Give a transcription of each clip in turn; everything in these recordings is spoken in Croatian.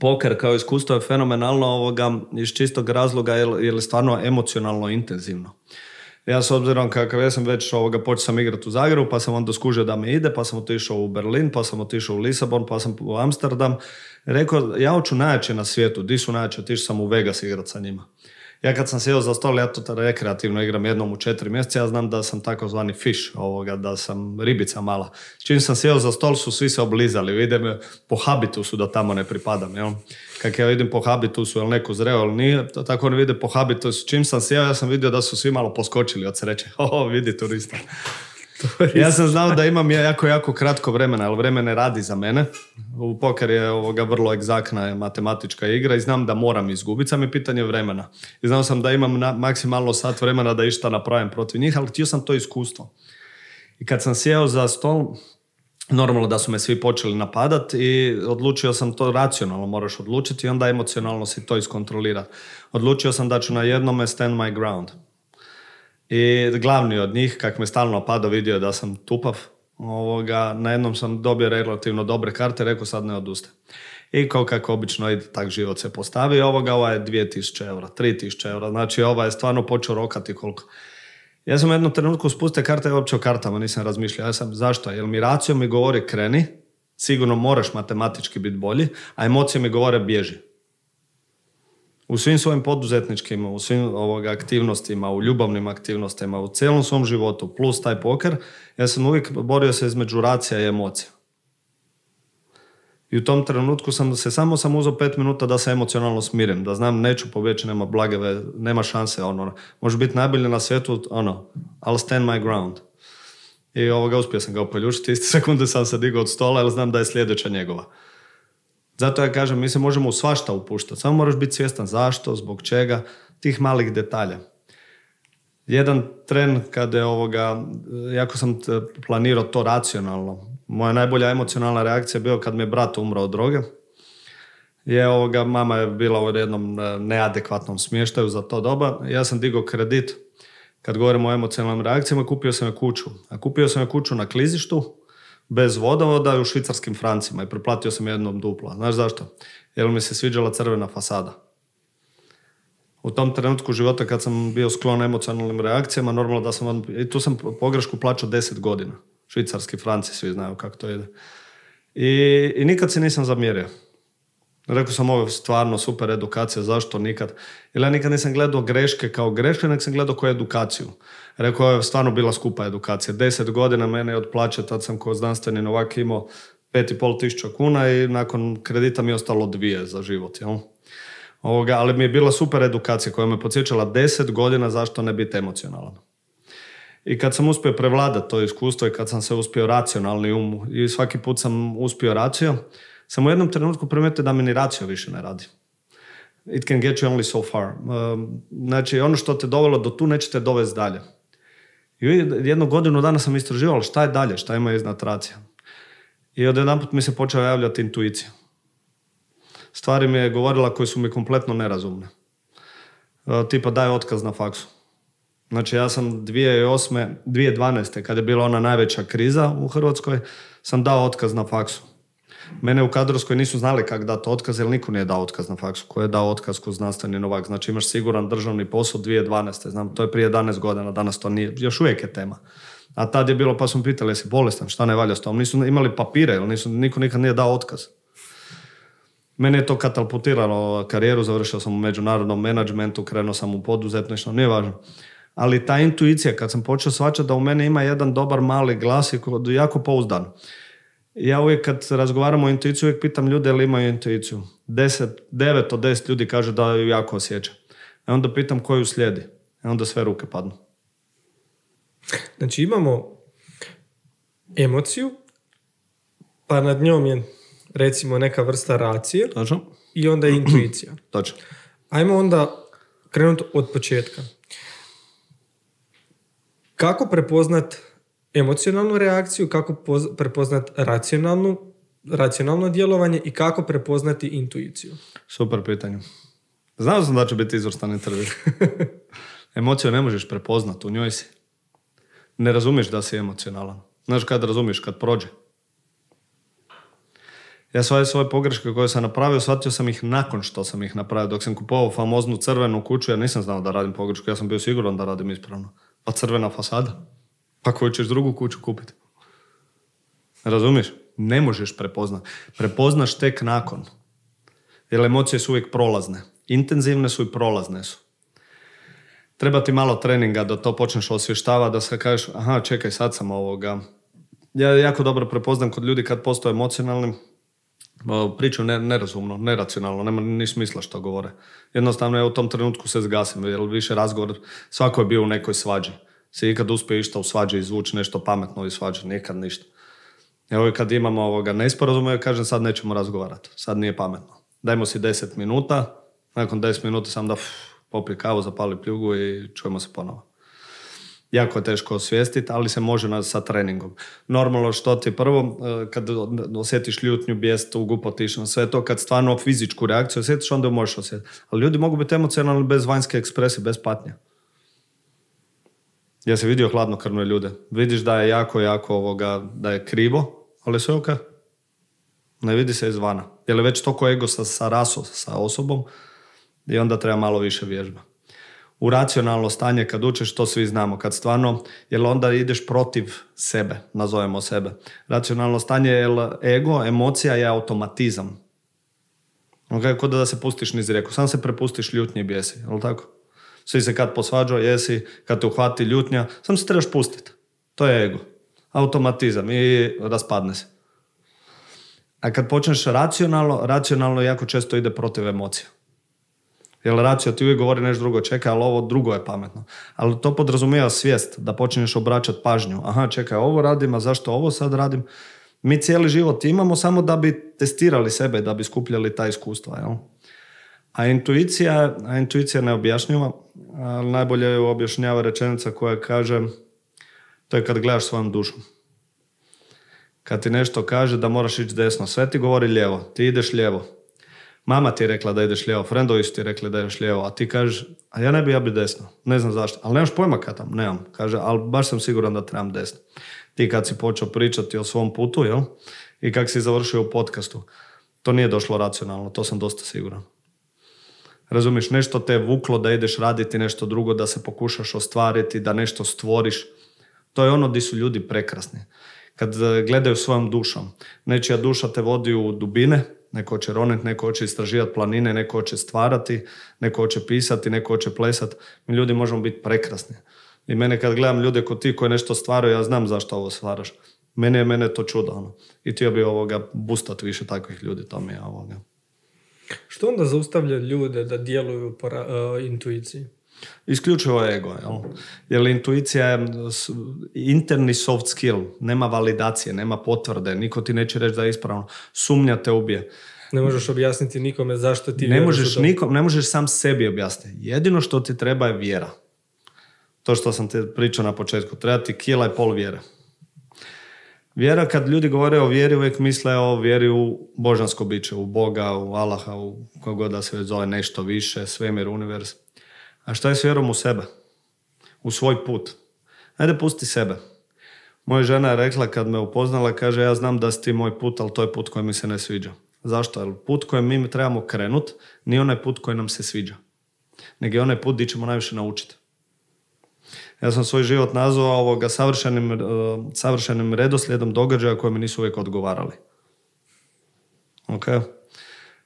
poker kao iskustvo je fenomenalno ovoga iz čistog razloga jer, je stvarno emocionalno intenzivno. Ja s obzirom kakav ja sam već ovoga, počeo sam igrati u Zagrebu, pa sam onda skužio da mi ide, pa sam otišao u Berlin, pa sam otišao u Lisabon, pa sam u Amsterdam. Rekao, ja hoću najjače na svijetu, di su najjače, otišao sam u Vegas igrati sa njima ja kad sam sjeo za stol, ja to rekreativno igram jednom u četiri mjeseca, ja znam da sam takozvani fiš, ovoga, da sam ribica mala. Čim sam sjeo za stol su svi se oblizali, vide me po habitusu da tamo ne pripadam. Jel? Kak ja vidim po habitusu, jel neko zreo ili nije, tako oni vide po habitusu. Čim sam sjeo, ja sam vidio da su svi malo poskočili od sreće. O, vidi turista ja sam znao da imam jako, jako kratko vremena, ali vremena radi za mene. U poker je ovoga vrlo egzakna matematička igra i znam da moram izgubiti, sam je pitanje vremena. I znao sam da imam na, maksimalno sat vremena da išta napravim protiv njih, ali htio sam to iskustvo. I kad sam sjeo za stol, normalno da su me svi počeli napadati i odlučio sam to racionalno moraš odlučiti i onda emocionalno si to iskontrolirati. Odlučio sam da ću na jednome stand my ground i glavni od njih, kak me stalno padao, vidio da sam tupav, ovoga, na jednom sam dobio relativno dobre karte, rekao sad ne oduste. I kao kako obično ide, tak život se postavi, ovoga, ova je 2000 eura, 3000 eura, znači ova je stvarno počeo rokati koliko. Ja sam u jednom trenutku spustio karte, uopće o kartama nisam razmišljao, ja sam zašto, jer mi racio mi govori kreni, sigurno moraš matematički biti bolji, a emocije mi govore bježi u svim svojim poduzetničkim, u svim aktivnostima, u ljubavnim aktivnostima, u cijelom svom životu, plus taj poker, ja sam uvijek borio se između racija i emocija. I u tom trenutku sam se samo sam uzeo pet minuta da se emocionalno smirim, da znam neću pobjeći, nema blageve, nema šanse, ono, može biti najbolji na svijetu, ono, I'll stand my ground. I ovoga uspio sam ga opoljučiti, isti sekunde sam se digao od stola jer znam da je sljedeća njegova. Zato ja kažem, mi se možemo u svašta upuštati, samo moraš biti svjestan zašto, zbog čega, tih malih detalja. Jedan tren kada je ovoga, jako sam planirao to racionalno, moja najbolja emocionalna reakcija je bio kad mi je brat umrao od droge, je ovoga, mama je bila u jednom e, neadekvatnom smještaju za to doba. Ja sam digao kredit, kad govorimo o emocionalnim reakcijama, kupio sam je kuću. A kupio sam je kuću na klizištu, bez vodovoda u švicarskim francima i preplatio sam jednom dupla. Znaš zašto? Jer mi se sviđala crvena fasada. U tom trenutku života kad sam bio sklon emocionalnim reakcijama, normalno da sam, i tu sam pogrešku plaćao 10 godina. Švicarski franci, svi znaju kako to ide. I, i nikad se nisam zamjerio. Rekao sam ovo je stvarno super edukacija, zašto nikad? Jer ja nikad nisam gledao greške kao greške, nek sam gledao kao edukaciju. Rekao je stvarno bila skupa edukacija. Deset godina mene od plaće, tad sam kao znanstveni novak imao pet i pol tisuća kuna i nakon kredita mi je ostalo dvije za život. ali mi je bila super edukacija koja me podsjećala deset godina zašto ne biti emocionalan. I kad sam uspio prevladati to iskustvo i kad sam se uspio racionalni umu i svaki put sam uspio racio, sam u jednom trenutku primijetio da mi ni racio više ne radi. It can get you only so far. Um, znači, ono što te dovelo do tu te dovesti dalje. I jednu godinu dana sam istraživao šta je dalje, šta ima iznad racija. I od jedan mi se počeo javljati intuicija. Stvari mi je govorila koje su mi kompletno nerazumne. Uh, tipa daj otkaz na faksu. Znači ja sam 2008. 2012. kada je bila ona najveća kriza u Hrvatskoj, sam dao otkaz na faksu. Mene u kadrovskoj nisu znali kako dati otkaz, jer niko nije dao otkaz na faksu. Ko je dao otkaz kod znanstveni novak? Znači imaš siguran državni posao 2012. Znam, to je prije 11 godina, danas to nije. Još uvijek je tema. A tad je bilo, pa smo pitali, jesi bolestan, šta ne valja s tom? Nisu imali papire, jer nisu, niko nikad nije dao otkaz. Mene je to katalputirano, karijeru, završio sam u međunarodnom menadžmentu, krenuo sam u poduzetništvo, nije važno. Ali ta intuicija, kad sam počeo svačati da u mene ima jedan dobar mali glas i jako pouzdan ja uvijek kad razgovaram o intuiciji, uvijek pitam ljude li imaju intuiciju. Deset 9 od deset ljudi kaže da ju jako osjeća. E onda pitam koju slijedi. E onda sve ruke padnu. Znači imamo emociju, pa nad njom je recimo neka vrsta racije i onda je intuicija. Točno. Ajmo onda krenuti od početka. Kako prepoznat emocionalnu reakciju, kako prepoznati racionalnu, racionalno djelovanje i kako prepoznati intuiciju? Super pitanje. Znao sam da će biti izvrstan intervju. Emociju ne možeš prepoznati, u njoj si. Ne razumiješ da si emocionalan. Znaš kad razumiješ, kad prođe. Ja svoje svoje pogreške koje sam napravio, shvatio sam ih nakon što sam ih napravio. Dok sam kupovao famoznu crvenu kuću, ja nisam znao da radim pogrešku, ja sam bio siguran da radim ispravno. Pa crvena fasada. Ako hoćeš drugu kuću kupiti. Razumiješ? Ne možeš prepoznat Prepoznaš tek nakon. Jer emocije su uvijek prolazne. Intenzivne su i prolazne su. Treba ti malo treninga da to počneš osvještavati, da se kažeš, aha, čekaj, sad sam ovoga. Ja jako dobro prepoznam kod ljudi kad postoje emocionalni, priču nerazumno, neracionalno, nema ni smisla što govore. Jednostavno je u tom trenutku se zgasim, jer više razgovor, svako je bio u nekoj svađi se ikad uspije išta u svađe izvući nešto pametno i svađe, nikad ništa. Evo kad imamo ovoga nesporazuma, ja kažem sad nećemo razgovarati, sad nije pametno. Dajmo si 10 minuta, nakon 10 minuta sam da uf, kavu, zapali pljugu i čujemo se ponovo. Jako je teško osvijestiti, ali se može sa treningom. Normalno što ti prvo, eh, kad osjetiš ljutnju, bijest, tugu, potišnju, sve to, kad stvarno fizičku reakciju osjetiš, onda ju možeš osjetiti. Ali ljudi mogu biti emocionalni bez vanjske ekspresije, bez patnje. Ja sam vidio hladnokrvne ljude. Vidiš da je jako, jako ovoga, da je krivo, ali sve ok. Ne vidi se izvana. Je li već toko ego sa, sa raso, sa osobom i onda treba malo više vježba. U racionalno stanje kad učeš, to svi znamo. Kad stvarno, jer onda ideš protiv sebe, nazovemo sebe. Racionalno stanje je ego, emocija je automatizam. Ok, kod da se pustiš niz rijeku. Sam se prepustiš ljutnji i bijesi, je li tako? si se kad posvađao, jesi, kad te uhvati ljutnja, sam se trebaš pustiti. To je ego. Automatizam i raspadne se. A kad počneš racionalno, racionalno jako često ide protiv emocija. Jer racio ti uvijek govori nešto drugo, čekaj, ali ovo drugo je pametno. Ali to podrazumijeva svijest, da počinješ obraćati pažnju. Aha, čekaj, ovo radim, a zašto ovo sad radim? Mi cijeli život imamo samo da bi testirali sebe, da bi skupljali ta iskustva. Jel? A intuicija, a intuicija ne objašnjava ali najbolje je objašnjava rečenica koja kaže to je kad gledaš svojom dušom. Kad ti nešto kaže da moraš ići desno, sve ti govori lijevo, ti ideš lijevo. Mama ti je rekla da ideš lijevo, frendovi su ti rekli da ideš lijevo, a ti kažeš, a ja ne bi, ja bi desno. Ne znam zašto, ali nemaš pojma kad tam, nemam. Kaže, ali baš sam siguran da trebam desno. Ti kad si počeo pričati o svom putu, jel? I kak si završio u podcastu. To nije došlo racionalno, to sam dosta siguran. Razumiš, nešto te je vuklo da ideš raditi nešto drugo, da se pokušaš ostvariti, da nešto stvoriš. To je ono di su ljudi prekrasni. Kad e, gledaju svojom dušom. Nečija duša te vodi u dubine, neko hoće ronet, neko hoće istraživati planine, neko hoće stvarati, neko hoće pisati, neko hoće plesati. Mi ljudi možemo biti prekrasni. I mene kad gledam ljude kod ti koji nešto stvaraju, ja znam zašto ovo stvaraš. Mene je mene to čudo. Ono. I ti bi ovoga bustat više takvih ljudi, to mi ovoga. Što onda zaustavlja ljude da djeluju po e, intuiciji? Isključivo ego, jel? jer intuicija je interni soft skill, nema validacije, nema potvrde, niko ti neće reći da je ispravno, sumnja te ubije. Ne možeš objasniti nikome zašto ti ne možeš, nikom, ne možeš sam sebi objasniti. Jedino što ti treba je vjera. To što sam ti pričao na početku, treba ti kila i pol vjere. Vjera, kad ljudi govore o vjeri, uvijek misle o vjeri u božansko biće, u Boga, u Allaha, u god da se zove nešto više, svemir, univerz. A šta je s vjerom u sebe? U svoj put. Ajde, pusti sebe. Moja žena je rekla kad me upoznala, kaže ja znam da si ti moj put, ali to je put koji mi se ne sviđa. Zašto? Jer put kojem mi trebamo krenut nije onaj put koji nam se sviđa. Nego je onaj put gdje ćemo najviše naučiti. Ja sam svoj život nazvao ovoga savršenim, e, savršenim redoslijedom događaja koje mi nisu uvijek odgovarali. Ok?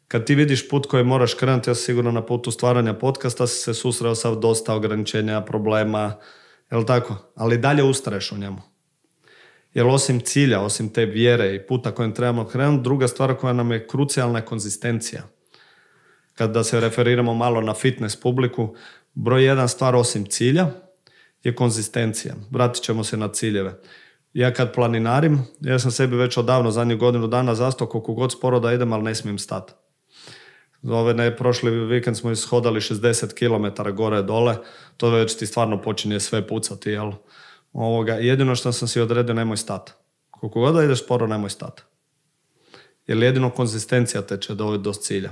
Kad ti vidiš put koji moraš krenuti, ja sam sigurno na putu stvaranja podcasta si se susreo sa dosta ograničenja, problema, jel tako? Ali dalje ustraješ u njemu. Jer osim cilja, osim te vjere i puta kojim trebamo krenuti, druga stvar koja nam je krucijalna je konzistencija. Kada se referiramo malo na fitness publiku, broj jedan stvar osim cilja, je konzistencija. Vratit ćemo se na ciljeve. Ja kad planinarim, ja sam sebi već odavno, zadnjih godinu dana zastao koliko god sporo da idem, ali ne smijem stati. Ove ne, prošli vikend smo ishodali 60 km gore dole, to već ti stvarno počinje sve pucati, jel? Ovoga, jedino što sam si odredio, nemoj stat. Koliko god da ideš sporo, nemoj stat. Jer jedino konzistencija te će dovoljiti do cilja.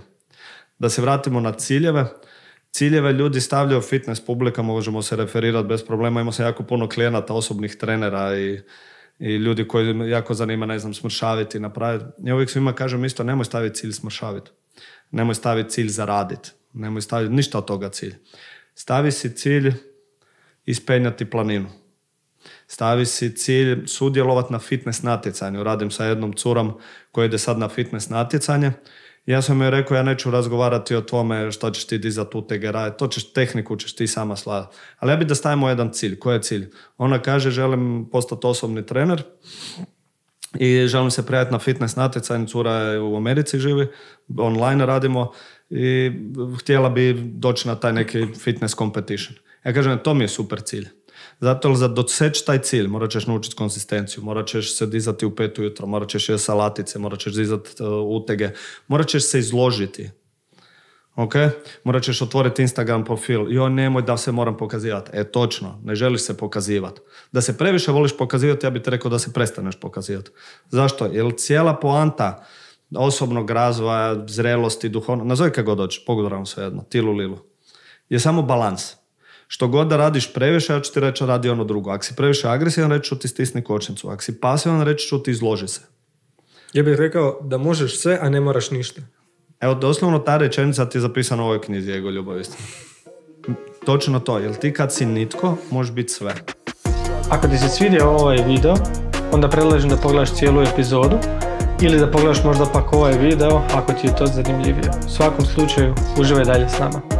Da se vratimo na ciljeve, ciljeve ljudi stavljaju fitness publika, možemo se referirati bez problema, ima se jako puno klijenata, osobnih trenera i, i ljudi koji jako zanima, ne znam, smršaviti, napraviti. Ja uvijek svima kažem isto, nemoj staviti cilj smršaviti, nemoj staviti cilj zaraditi, nemoj staviti ništa od toga cilj. Stavi si cilj ispenjati planinu. Stavi si cilj sudjelovati na fitness natjecanju. Radim sa jednom curom koja ide sad na fitness natjecanje ja sam joj rekao, ja neću razgovarati o tome što ćeš ti dizati u tegeraje, to ćeš, tehniku ćeš ti sama sladati. Ali ja bi da stavimo jedan cilj. Koji je cilj? Ona kaže, želim postati osobni trener i želim se prijaviti na fitness natjecanje. Cura je u Americi živi, online radimo i htjela bi doći na taj neki fitness competition. Ja kažem, to mi je super cilj. Zato li za doseći taj cilj morat ćeš naučiti konsistenciju, morat ćeš se dizati u pet ujutro, morat ćeš salatice, morat ćeš dizati e, utege, morat ćeš se izložiti. Ok? Morat ćeš otvoriti Instagram profil. Jo, nemoj da se moram pokazivati. E, točno. Ne želiš se pokazivati. Da se previše voliš pokazivati, ja bih te rekao da se prestaneš pokazivati. Zašto? Jer cijela poanta osobnog razvoja, zrelosti, duhovnosti, nazovi kako god hoćeš, sve jedno, tilu lilu, je samo balans. Što god da radiš previše, ja ću ti reći radi ono drugo. Ako si previše agresivan, reći ću ti stisni kočnicu. Ako si pasivan, reći ću ti izloži se. Ja bih rekao da možeš sve, a ne moraš ništa. Evo, doslovno ta rečenica ti je zapisana u ovoj knjizi, Ego ljubavisti. Točno to, jer ti kad si nitko, možeš biti sve. Ako ti se svidio ovaj video, onda predlažem da pogledaš cijelu epizodu ili da pogledaš možda pak ovaj video ako ti je to zanimljivije. U svakom slučaju, uživaj dalje s nama.